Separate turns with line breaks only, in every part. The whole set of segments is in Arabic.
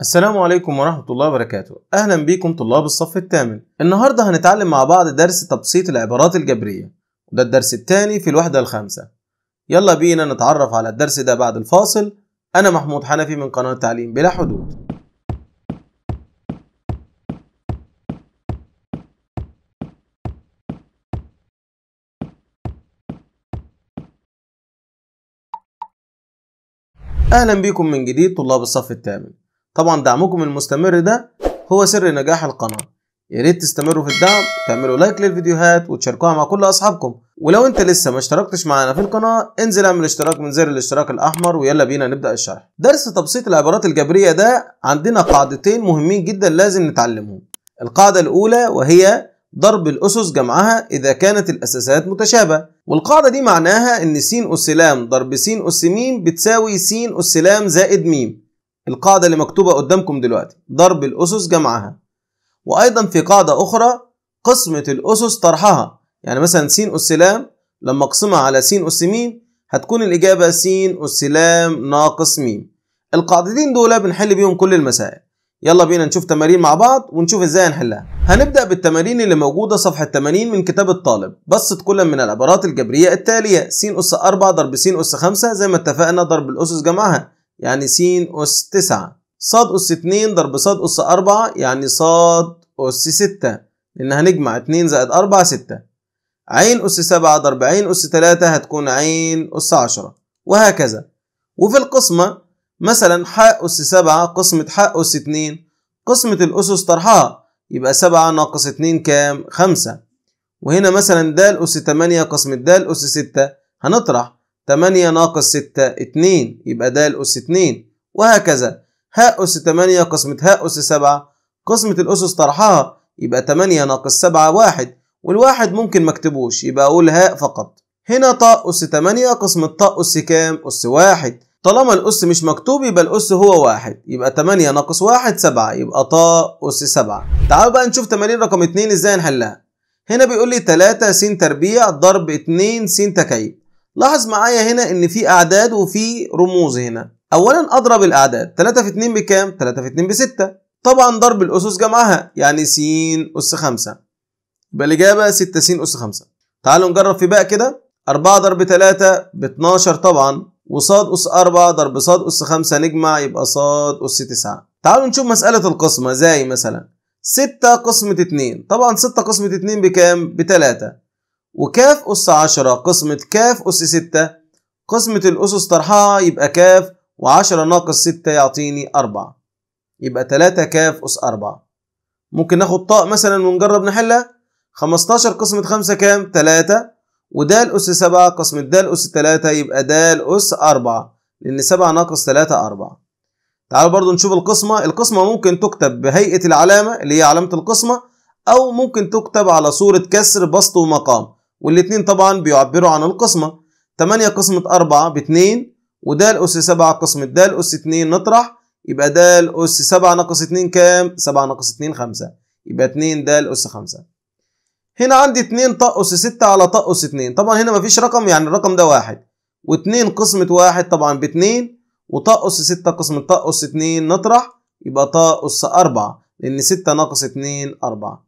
السلام عليكم ورحمة الله وبركاته أهلا بكم طلاب الصف الثامن النهاردة هنتعلم مع بعض درس تبسيط العبارات الجبرية وده الدرس الثاني في الوحدة الخامسة يلا بينا نتعرف على الدرس ده بعد الفاصل أنا محمود حنفي من قناة تعليم بلا حدود أهلا بكم من جديد طلاب الصف الثامن طبعا دعمكم المستمر ده هو سر نجاح القناة ياريت تستمروا في الدعم تعملوا لايك للفيديوهات وتشاركوها مع كل اصحابكم ولو انت لسه ما اشتركتش معانا في القناة انزل اعمل اشتراك من زر الاشتراك الاحمر ويلا بينا نبدأ الشرح درس تبسيط العبارات الجبرية ده عندنا قاعدتين مهمين جدا لازم نتعلمهم القاعدة الاولى وهي ضرب الأسس جمعها إذا كانت الأساسات متشابهة والقاعدة دي معناها إن س أس ل ضرب س أس م بتساوي س أس ل زائد م القاعدة اللي مكتوبة قدامكم دلوقتي ضرب الأسس جمعها وأيضا في قاعدة أخرى قسمة الأسس طرحها يعني مثلا س أس لام لما أقسمها على س أس م هتكون الإجابة س أس لام ناقص م القاعدتين دول بنحل بيهم كل المسائل يلا بينا نشوف تمارين مع بعض ونشوف ازاي هنحلها هنبدأ بالتمارين اللي موجودة صفحة 80 من كتاب الطالب بسط كل من العبارات الجبرية التالية س أس 4 ضرب س أس 5 زي ما اتفقنا ضرب الأسس جمعها يعني س أس 9 ص أس 2 ضرب ص أس 4 يعني ص أس 6 لأن هنجمع 2 زائد 4 6 عين أس 7 ضرب عين أس 3 هتكون عين أس 10 وهكذا وفي القسمة مثلا ح أس 7 قسمة ح أس 2 قسمة الأسس طرحها يبقى 7 ناقص 2 كام 5 وهنا مثلا د أس 8 قسمة د أس 6 هنطرح 8 ناقص 6 2 يبقى د أس 2 وهكذا ه أس 8 قسمة ه أس 7 قسمة الأسس طرحها يبقى 8 ناقص 7 1 والواحد ممكن ما اكتبوش يبقى أقول هاء فقط هنا طا أس 8 قسمة طا أس كام أس 1 طالما الأس مش مكتوب يبقى الأس هو واحد يبقى 8 ناقص 1 7 يبقى طا أس 7 تعالوا بقى نشوف تمارين رقم 2 ازاي نحلها هنا بيقول لي 3 س تربيع ضرب 2 س تكعيب لاحظ معايا هنا ان في اعداد وفي رموز هنا اولا اضرب الاعداد 3 في 2 بكام 3 في 2 ب 6 طبعا ضرب الاسس جمعها يعني س اس 5 يبقى الاجابه 6 س اس 5 تعالوا نجرب في بقى كده 4 ضرب 3 ب 12 طبعا وصاد أس 4 ضرب صاد أس 5 نجمع يبقى صاد أس 9 تعالوا نشوف مسألة القسمة زي مثلا 6 قسمة 2 طبعا 6 قسمة 2 بكام؟ ب 3 وكاف أس عشرة قسمة كاف أس ستة قسمة الأسس طرحها يبقى كاف وعشرة ناقص ستة يعطيني أربعة يبقى تلاتة كاف أس أربعة ممكن ناخد طاء مثلا ونجرب نحلها خمستاشر قسمة خمسة كام تلاتة ودال أس سبعة قسمة دال أس تلاتة يبقى دال أس أربعة لأن سبعة ناقص تلاتة أربعة تعالوا برضو نشوف القسمة القسمة ممكن تكتب بهيئة العلامة اللي هي علامة القسمة أو ممكن تكتب على صورة كسر بسط ومقام والاثنين طبعا بيعبروا عن القسمة 8 قسمة 4 ب 2 وده الأس 7 قسمة ده الأس 2 نطرح يبقى ده الأس 7 ناقص 2 كام؟ 7 ناقص 2 5 يبقى 2 ده الأس 5 هنا عندي 2 أس 6 على أس 2 طبعا هنا مفيش رقم يعني الرقم ده واحد و2 قسمة 1 طبعا ب 2 أس 6 قسمة أس 2 نطرح يبقى أس 4 لأن 6 ناقص 2 4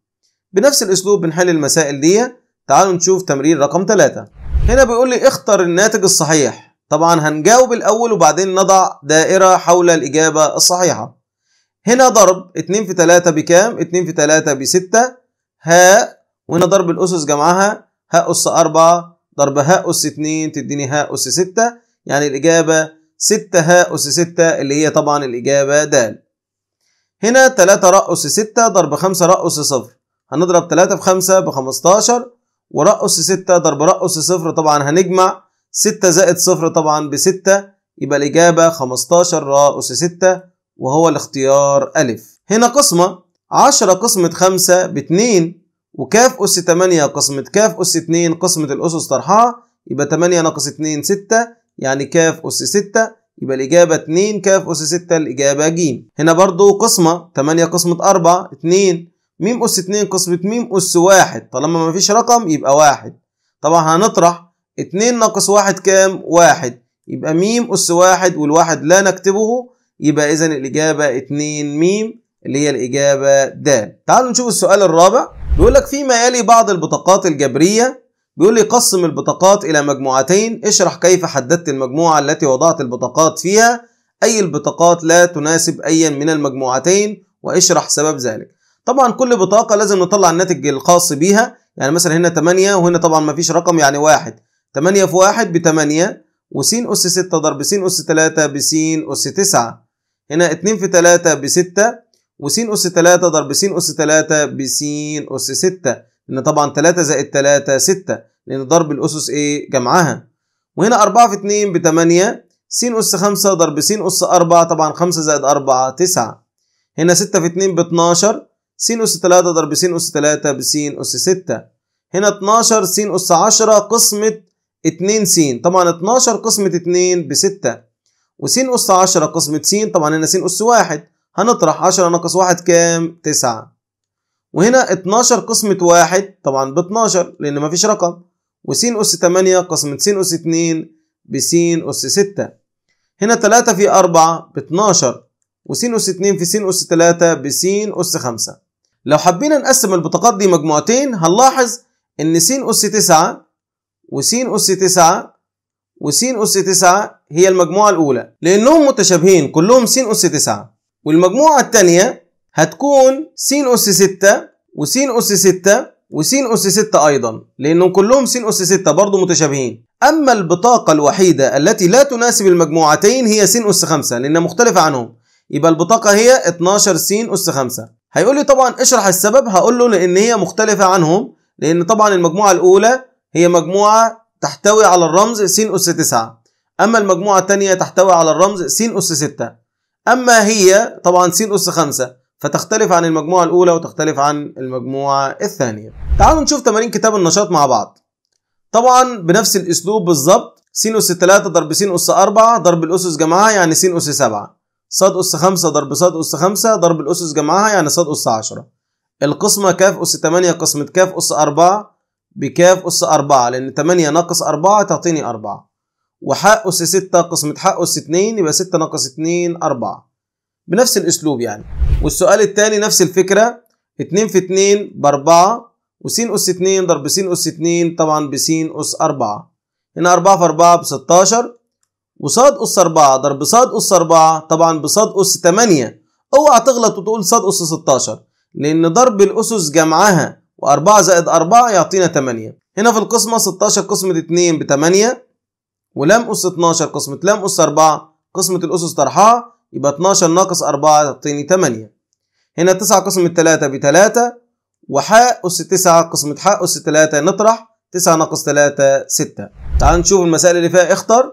بنفس الأسلوب بنحل المسائل دي تعالوا نشوف تمرين رقم 3 هنا بيقول لي اختر الناتج الصحيح طبعا هنجاوب الأول وبعدين نضع دائرة حول الإجابة الصحيحة هنا ضرب 2 في 3 بكام؟ 2 في 3 ب 6 هاء وهنا ضرب الأسس جمعها هاء أس 4 ضرب هاء أس 2 تديني هاء أس 6 يعني الإجابة 6 هاء أس 6 اللي هي طبعا الإجابة د هنا 3 اس 6 ضرب 5 اس 0 هنضرب 3 في 5 ب 15 ورقص 6 ضرب رقص 0 طبعا هنجمع 6 زائد 0 طبعا ب 6 يبقى الإجابة 15 أس 6 وهو الاختيار أ. هنا قسمة 10 قسمة 5 ب 2 وكاف أس 8 قسمة كاف أس 2 قسمة الأسس طرحها يبقى 8 ناقص 2 6 يعني كاف أس 6 يبقى الإجابة 2 كاف أس 6 الإجابة ج هنا برضو قسمة 8 قسمة 4 2 م أس 2 قسمة م أس 1 طالما مفيش رقم يبقى 1 طبعا هنطرح 2 ناقص 1 كام؟ 1 يبقى م أس 1 والواحد لا نكتبه يبقى إذا الإجابة 2 م اللي هي الإجابة د. تعالوا نشوف السؤال الرابع بيقول لك فيما يلي بعض البطاقات الجبرية بيقول لي قسم البطاقات إلى مجموعتين اشرح كيف حددت المجموعة التي وضعت البطاقات فيها أي البطاقات لا تناسب أيا من المجموعتين واشرح سبب ذلك طبعا كل بطاقه لازم نطلع الناتج الخاص بيها يعني مثلا هنا 8 وهنا طبعا ما فيش رقم يعني واحد 8 في 1 ب 8 وس أس 6 ضرب س أس 3 بس أس 9 هنا 2 في 3 ب 6 وس أس 3 ضرب س أس 3 بس أس 6 لأن طبعا 3 زائد 3 6 لأن ضرب الأسس إيه جمعها وهنا 4 في 2 ب 8 س أس 5 ضرب س أس 4 طبعا 5 زائد 4 9 هنا 6 في 2 ب 12 س أس 3 ضرب س أس 3 بس أس 6 هنا 12 س أس 10 قسمة 2 س طبعا 12 قسمة 2 ب 6 وس أس 10 قسمة س طبعا هنا س أس 1 هنطرح 10 ناقص 1 كام 9 وهنا 12 قسمة 1 طبعا ب 12 لأن مفيش رقم وس أس 8 قسمة س أس 2 بس أس 6 هنا 3 في 4 ب 12 وس أس 2 في س أس 3 بس أس 5 لو حبينا نقسم البطاقات دي مجموعتين هنلاحظ ان س أس 9 وس أس 9 وس أس 9 هي المجموعة الأولى لأنهم متشابهين كلهم س أس 9 والمجموعة الثانية هتكون س أس 6 وس أس 6 وس أس 6 أيضا لأنهم كلهم س أس 6 برضه متشابهين أما البطاقة الوحيدة التي لا تناسب المجموعتين هي س أس 5 لأنها مختلفة عنهم يبقى البطاقة هي 12 س أس 5 هيقول لي طبعا اشرح السبب هقول له لان هي مختلفه عنهم لان طبعا المجموعه الاولى هي مجموعه تحتوي على الرمز س اس 9 اما المجموعه الثانيه تحتوي على الرمز س اس 6 اما هي طبعا س اس 5 فتختلف عن المجموعه الاولى وتختلف عن المجموعه الثانيه تعالوا نشوف تمارين كتاب النشاط مع بعض طبعا بنفس الاسلوب بالظبط س اس 3 ضرب س اس 4 ضرب الاسس جمعها يعني س اس 7 ص أس 5 ضرب ص أس 5 ضرب الأسس جمعها يعني ص أس 10 القسمة ك أس 8 قسمة ك أس 4 بك أس 4 لأن 8 ناقص 4 تعطيني 4 وح أس 6 قسمة ح أس 2 يبقى 6 ناقص 2 4 بنفس الأسلوب يعني والسؤال الثاني نفس الفكرة 2 في 2 ب 4 وس أس 2 ضرب س أس 2 طبعا بس أس 4 هنا 4 في 4 ب 16 وصاد أس 4 ضرب صاد أس 4 طبعا بصاد أس 8 اوعى تغلط وتقول صاد أس 16 لأن ضرب الأسس جمعها و4 زائد 4 يعطينا 8 هنا في القسمة 16 قسمة 2 ب 8 ولام أس 12 قسمة لام أس 4 قسمة الأسس طرحها يبقى 12 ناقص 4 يعطيني 8 هنا 9 قسمة 3 ب 3 وحاء أس 9 قسمة حاء أس 3 نطرح 9 ناقص 3 6 تعال نشوف المسائل اللي فيها اختر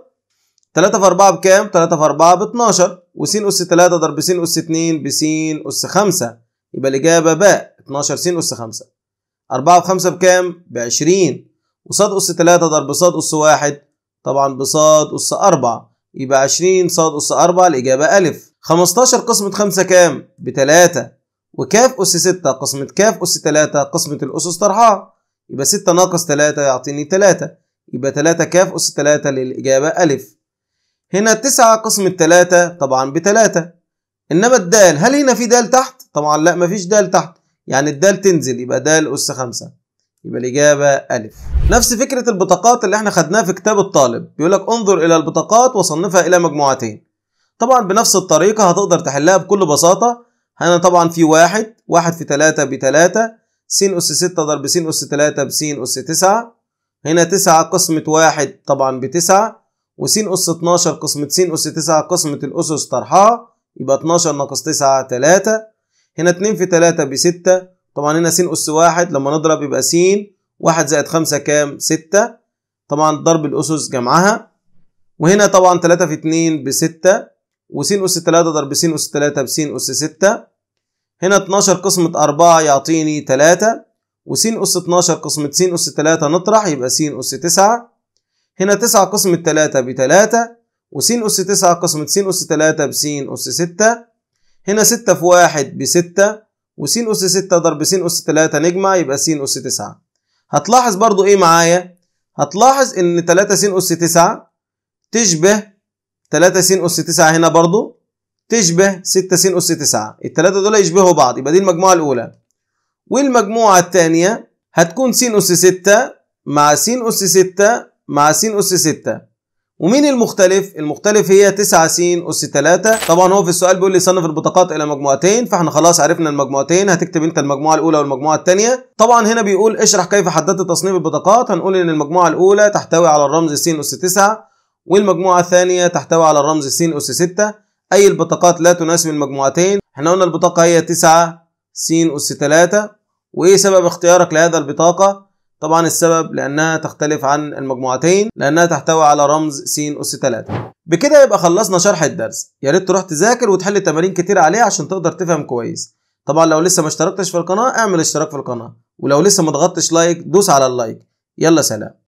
3 في 4 بكام؟ 3 في 4 ب 12 وس أس 3 ضرب س أس 2 بس أس 5 يبقى الإجابة باء 12 س أس 5 4 في 5 بكام؟ ب 20 وصاد أس 3 ضرب صاد أس 1 طبعا بصاد أس 4 يبقى 20 صاد أس 4 الإجابة أ 15 قسمة 5 كام؟ ب 3 وكاف أس 6 قسمة كاف أس 3 قسمة الأسس طرحها يبقى 6 ناقص 3 يعطيني 3 يبقى 3 كاف أس 3 للإجابة أ هنا تسعة قسم التلاتة طبعا بتلاتة إنما الدال هل هنا في دال تحت؟ طبعا لا مفيش دال تحت يعني الدال تنزل يبقى دال أس خمسة يبقى الإجابة ألف نفس فكرة البطاقات اللي احنا خدناها في كتاب الطالب بيقول لك انظر إلى البطاقات وصنفها إلى مجموعتين طبعا بنفس الطريقة هتقدر تحلها بكل بساطة هنا طبعا في واحد واحد في تلاتة 3 س أس ستة ضرب س أس تلاتة بس أس تسعة هنا تسعة قسمة واحد طبعا بتسعة وس أس 12 قسمة س أس 9 قسمة الأسس طرحها يبقى 12 ناقص 9 3 هنا 2 في 3 ب 6 طبعا هنا س أس 1 لما نضرب يبقى س 1 زائد 5 كام 6 طبعا ضرب الأسس جمعها وهنا طبعا 3 في 2 ب 6 وس أس 3 ضرب س أس 3 بس أس 6 هنا 12 قسمة 4 يعطيني 3 وس أس 12 قسمة س أس 3 نطرح يبقى س أس 9 هنا 9 قسم ب 3 وس أس 9 قسمة س أس 3 بس أس 6 هنا 6 في 1 ب 6 وس أس 6 ضرب س أس 3 نجمع يبقى س أس 9 هتلاحظ برضو إيه معايا هتلاحظ إن 3 س أس 9 تشبه 3 س أس 9 هنا برضو تشبه 6 س أس 9 التلاتة دول يشبهوا بعض يبقى دي المجموعة الأولى والمجموعة الثانية هتكون س أس 6 مع س أس 6 مع س أس 6 ومين المختلف؟ المختلف هي 9 س أس 3 طبعا هو في السؤال بيقول لي صنف البطاقات إلى مجموعتين فاحنا خلاص عرفنا المجموعتين هتكتب أنت المجموعة الأولى والمجموعة الثانية طبعا هنا بيقول اشرح كيف حددت تصنيف البطاقات هنقول إن المجموعة الأولى تحتوي على الرمز س أس 9 والمجموعة الثانية تحتوي على الرمز س أس 6 أي البطاقات لا تناسب المجموعتين احنا قلنا البطاقة هي 9 س أس 3 وإيه سبب اختيارك لهذا البطاقة؟ طبعا السبب لأنها تختلف عن المجموعتين لأنها تحتوي على رمز س أس 3 بكده يبقى خلصنا شرح الدرس يا ريت تروح تذاكر وتحل تمارين كتير عليه عشان تقدر تفهم كويس طبعا لو لسه ما اشتركتش في القناة اعمل اشتراك في القناة ولو لسه ما ضغطتش لايك دوس على اللايك يلا سلام